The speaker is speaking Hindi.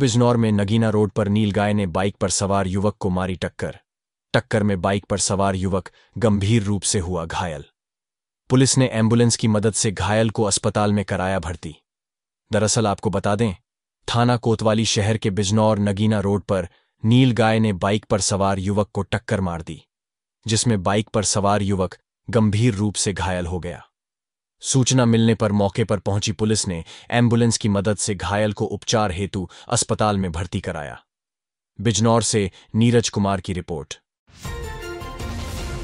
बिजनौर में नगीना रोड पर नीलगाय ने बाइक पर सवार युवक को मारी टक्कर टक्कर में बाइक पर सवार युवक गंभीर रूप से हुआ घायल पुलिस ने एम्बुलेंस की मदद से घायल को अस्पताल में कराया भर्ती दरअसल आपको बता दें थाना कोतवाली शहर के बिजनौर नगीना रोड पर नील गाय ने बाइक पर सवार युवक को टक्कर मार दी जिसमें बाइक पर सवार युवक गंभीर रूप से घायल हो गया सूचना मिलने पर मौके पर पहुंची पुलिस ने एम्बुलेंस की मदद से घायल को उपचार हेतु अस्पताल में भर्ती कराया बिजनौर से नीरज कुमार की रिपोर्ट